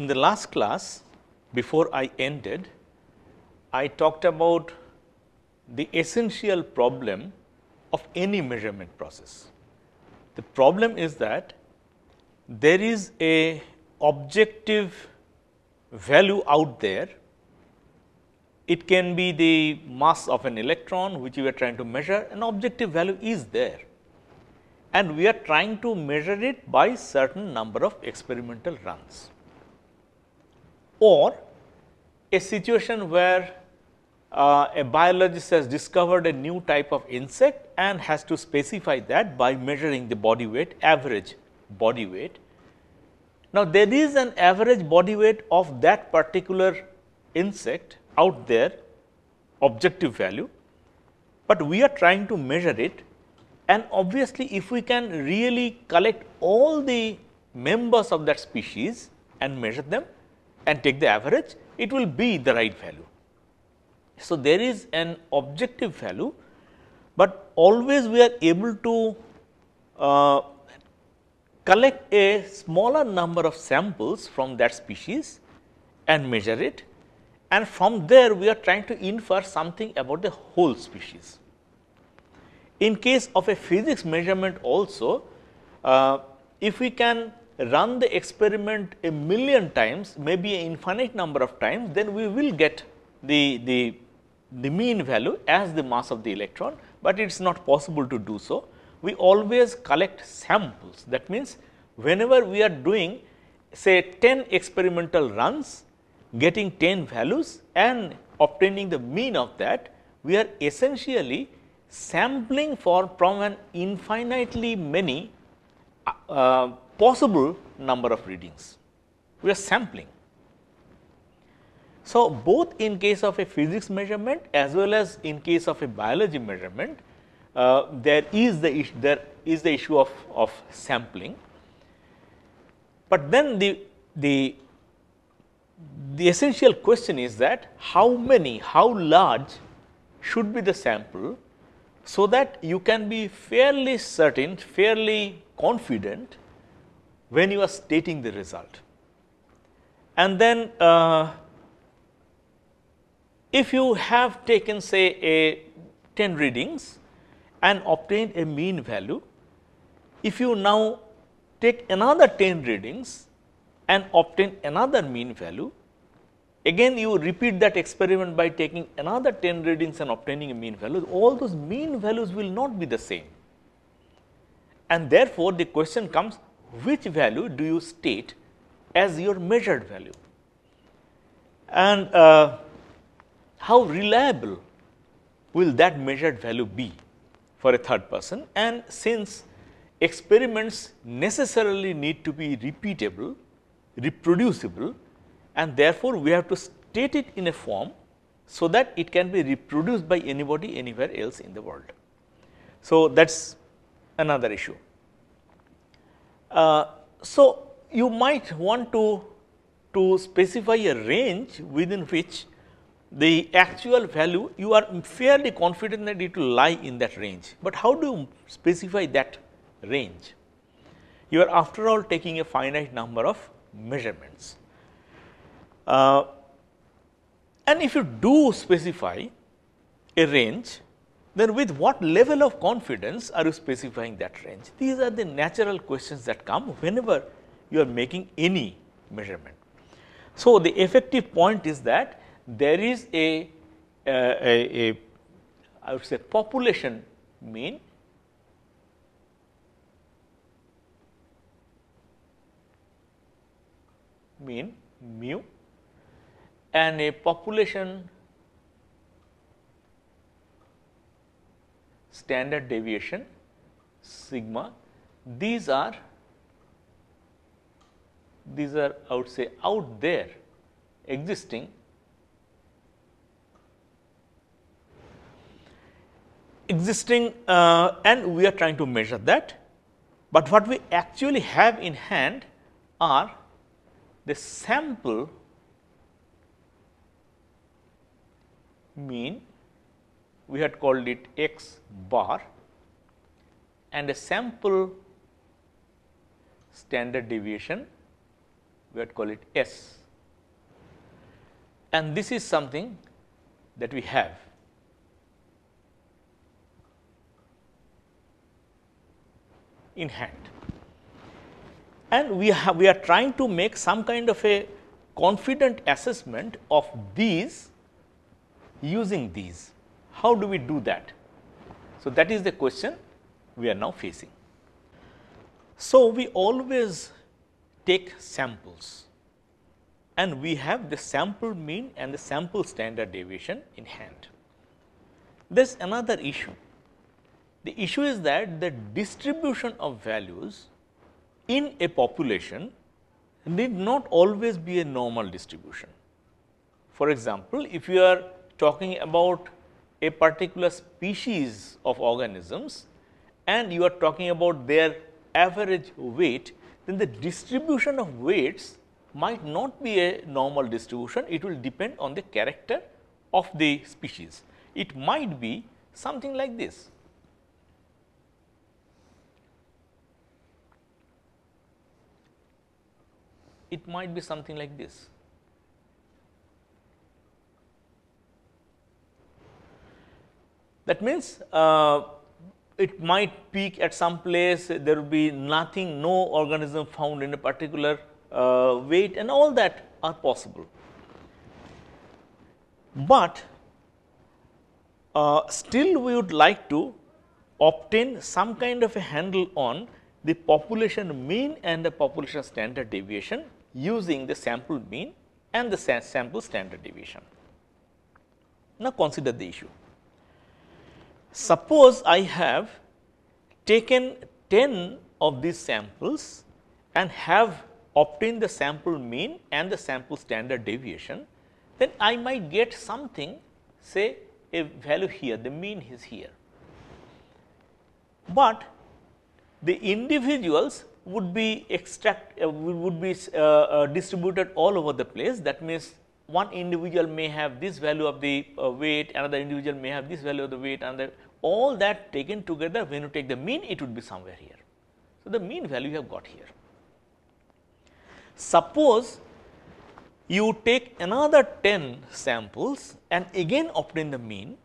In the last class before I ended, I talked about the essential problem of any measurement process. The problem is that there is a objective value out there. It can be the mass of an electron which we are trying to measure an objective value is there and we are trying to measure it by certain number of experimental runs or a situation where uh, a biologist has discovered a new type of insect and has to specify that by measuring the body weight average body weight. Now, there is an average body weight of that particular insect out there objective value, but we are trying to measure it and obviously if we can really collect all the members of that species and measure them and take the average, it will be the right value. So, there is an objective value, but always we are able to uh, collect a smaller number of samples from that species and measure it and from there we are trying to infer something about the whole species. In case of a physics measurement also, uh, if we can run the experiment a million times maybe an infinite number of times then we will get the, the, the mean value as the mass of the electron, but it is not possible to do so. We always collect samples that means whenever we are doing say 10 experimental runs getting 10 values and obtaining the mean of that we are essentially sampling for from an infinitely many uh, uh possible number of readings, we are sampling. So, both in case of a physics measurement as well as in case of a biology measurement, uh, there is the issue, there is the issue of, of sampling. But then the, the, the essential question is that how many, how large should be the sample so that you can be fairly certain, fairly confident when you are stating the result. And then uh, if you have taken say a 10 readings and obtained a mean value, if you now take another 10 readings and obtain another mean value, again you repeat that experiment by taking another 10 readings and obtaining a mean value, all those mean values will not be the same. And therefore, the question comes which value do you state as your measured value and uh, how reliable will that measured value be for a third person and since experiments necessarily need to be repeatable, reproducible and therefore, we have to state it in a form so that it can be reproduced by anybody anywhere else in the world. So, that is another issue. Uh, so, you might want to, to specify a range within which the actual value you are fairly confident that it will lie in that range, but how do you specify that range? You are after all taking a finite number of measurements. Uh, and if you do specify a range, then with what level of confidence are you specifying that range? These are the natural questions that come whenever you are making any measurement. So, the effective point is that there is a, uh, a, a I would say population mean mean mu and a population standard deviation, sigma. These are these are I would say out there existing existing uh, and we are trying to measure that. But what we actually have in hand are the sample mean we had called it x bar and a sample standard deviation we had called it S. And this is something that we have. in hand. And we, have, we are trying to make some kind of a confident assessment of these using these. How do we do that? So, that is the question we are now facing. So, we always take samples and we have the sample mean and the sample standard deviation in hand. There is another issue. The issue is that the distribution of values in a population need not always be a normal distribution. For example, if you are talking about a particular species of organisms and you are talking about their average weight, then the distribution of weights might not be a normal distribution, it will depend on the character of the species. It might be something like this. It might be something like this. That means, uh, it might peak at some place, there will be nothing, no organism found in a particular uh, weight and all that are possible. But uh, still we would like to obtain some kind of a handle on the population mean and the population standard deviation using the sample mean and the sample standard deviation. Now, consider the issue. Suppose I have taken 10 of these samples and have obtained the sample mean and the sample standard deviation, then I might get something say a value here, the mean is here. But the individuals would be extract uh, would be uh, uh, distributed all over the place that means one individual may have this value of the uh, weight another individual may have this value of the weight the all that taken together when you take the mean it would be somewhere here. So, the mean value you have got here. Suppose you take another 10 samples and again obtain the mean,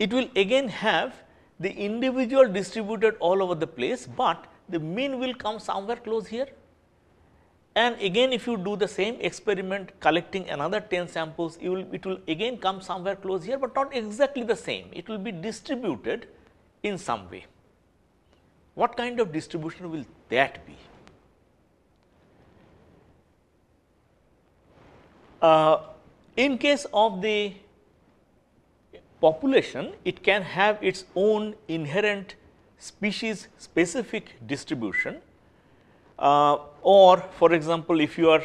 it will again have the individual distributed all over the place, but the mean will come somewhere close here and again if you do the same experiment collecting another 10 samples you will it will again come somewhere close here but not exactly the same it will be distributed in some way what kind of distribution will that be uh, in case of the population it can have its own inherent species specific distribution uh, or for example, if you are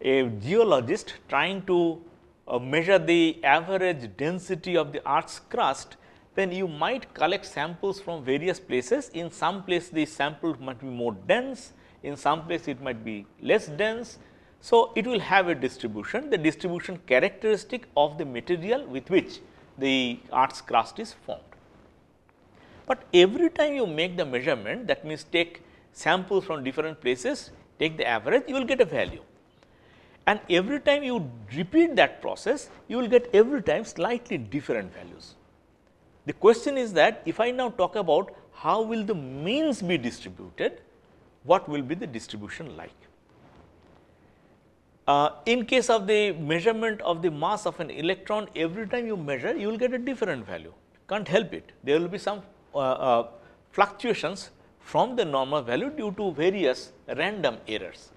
a geologist trying to uh, measure the average density of the earth's crust, then you might collect samples from various places. In some place the sample might be more dense, in some place it might be less dense. So, it will have a distribution, the distribution characteristic of the material with which the earth's crust is formed. But every time you make the measurement that means take samples from different places, take the average, you will get a value. And every time you repeat that process, you will get every time slightly different values. The question is that if I now talk about how will the means be distributed, what will be the distribution like? Uh, in case of the measurement of the mass of an electron, every time you measure, you will get a different value, can't help it. There will be some uh, uh, fluctuations from the normal value due to various random errors.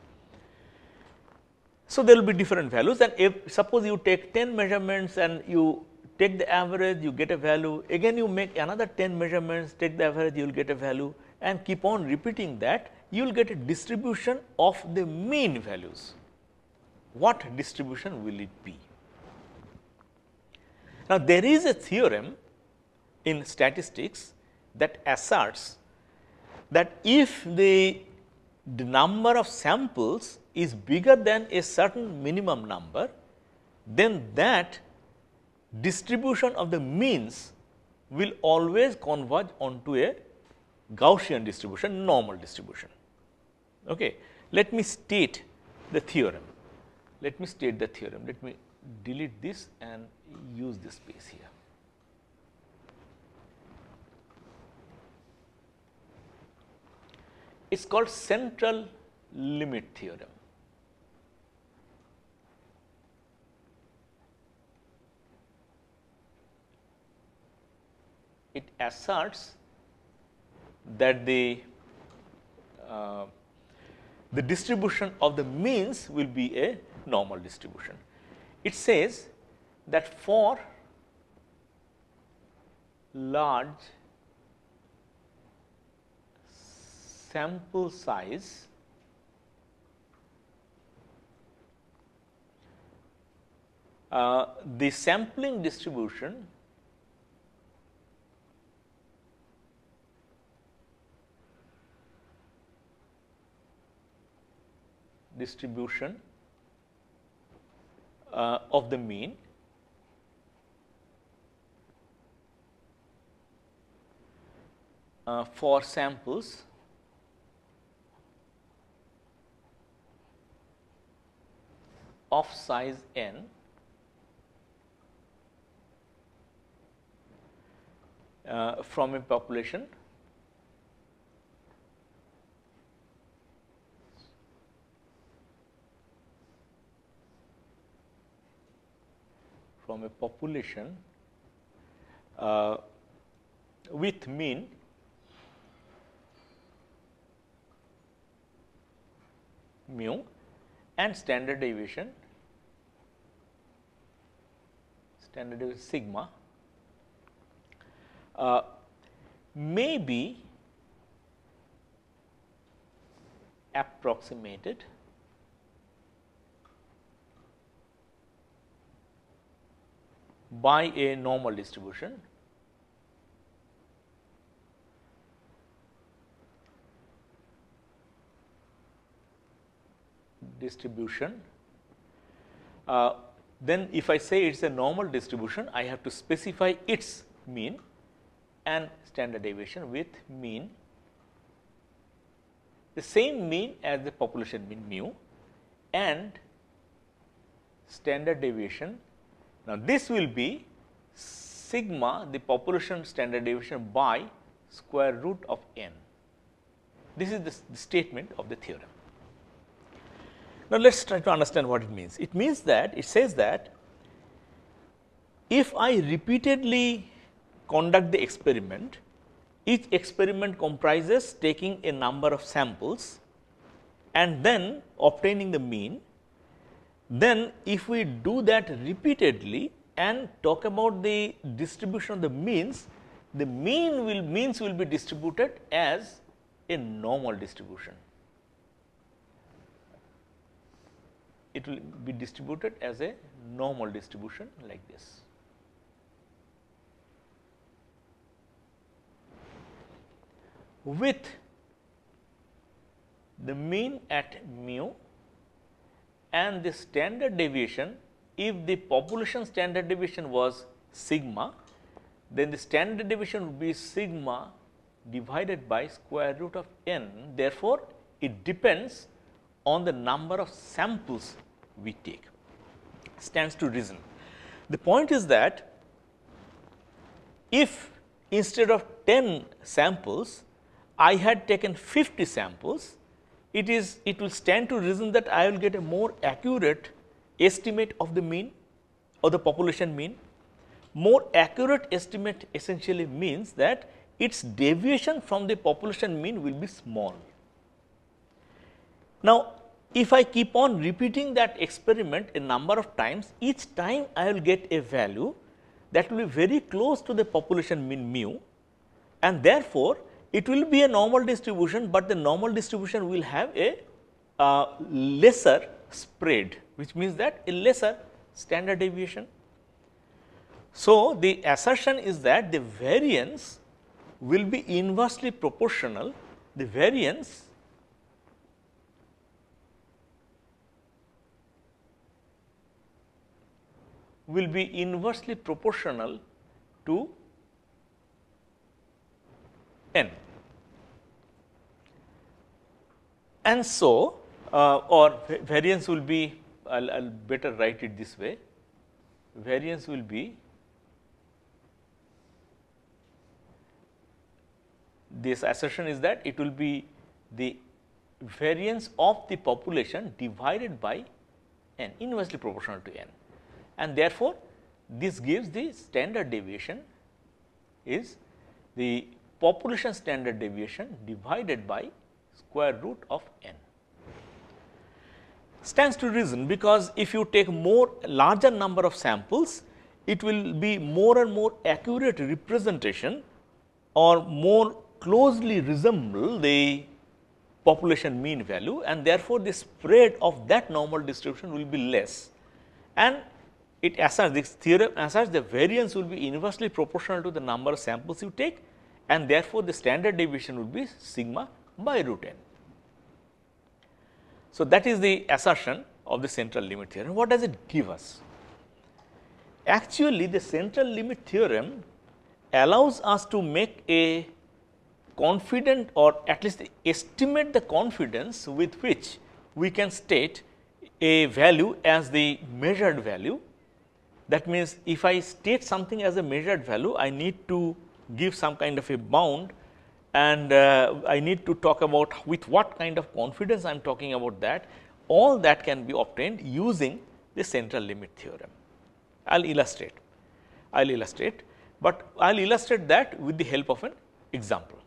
So, there will be different values and if suppose you take 10 measurements and you take the average you get a value again you make another 10 measurements take the average you will get a value and keep on repeating that you will get a distribution of the mean values. What distribution will it be? Now, there is a theorem in statistics that asserts that if the, the number of samples is bigger than a certain minimum number, then that distribution of the means will always converge onto a Gaussian distribution, normal distribution. Okay. Let me state the theorem. Let me state the theorem. Let me delete this and use this space here. is called central limit theorem. It asserts that the uh, the distribution of the means will be a normal distribution. It says that for large sample size uh, the sampling distribution distribution uh, of the mean uh, for samples of size n uh, from a population from a population uh, with mean mu and standard deviation standard deviation sigma uh, may be approximated by a normal distribution distribution uh, then if I say it is a normal distribution, I have to specify its mean and standard deviation with mean the same mean as the population mean mu and standard deviation. Now, this will be sigma the population standard deviation by square root of n. This is the, the statement of the theorem. Now, let us try to understand what it means. It means that it says that if I repeatedly conduct the experiment, each experiment comprises taking a number of samples and then obtaining the mean. Then if we do that repeatedly and talk about the distribution of the means, the mean will means will be distributed as a normal distribution. it will be distributed as a normal distribution like this. With the mean at mu and the standard deviation, if the population standard deviation was sigma, then the standard deviation would be sigma divided by square root of n. Therefore, it depends on the number of samples we take stands to reason. The point is that if instead of 10 samples I had taken 50 samples, it is it will stand to reason that I will get a more accurate estimate of the mean or the population mean. More accurate estimate essentially means that its deviation from the population mean will be small. Now, if I keep on repeating that experiment a number of times, each time I will get a value that will be very close to the population mean mu and therefore, it will be a normal distribution, but the normal distribution will have a uh, lesser spread which means that a lesser standard deviation. So, the assertion is that the variance will be inversely proportional the variance will be inversely proportional to n. And so, uh, or variance will be, I will, I will better write it this way, variance will be this assertion is that it will be the variance of the population divided by n inversely proportional to n and therefore, this gives the standard deviation is the population standard deviation divided by square root of n. Stands to reason because if you take more larger number of samples, it will be more and more accurate representation or more closely resemble the population mean value and therefore, the spread of that normal distribution will be less and it asserts this theorem asserts the variance will be inversely proportional to the number of samples you take and therefore, the standard deviation would be sigma by root n. So, that is the assertion of the central limit theorem. What does it give us? Actually, the central limit theorem allows us to make a confident or at least estimate the confidence with which we can state a value as the measured value that means, if I state something as a measured value, I need to give some kind of a bound and uh, I need to talk about with what kind of confidence I am talking about that. All that can be obtained using the central limit theorem. I will illustrate, I will illustrate, but I will illustrate that with the help of an example.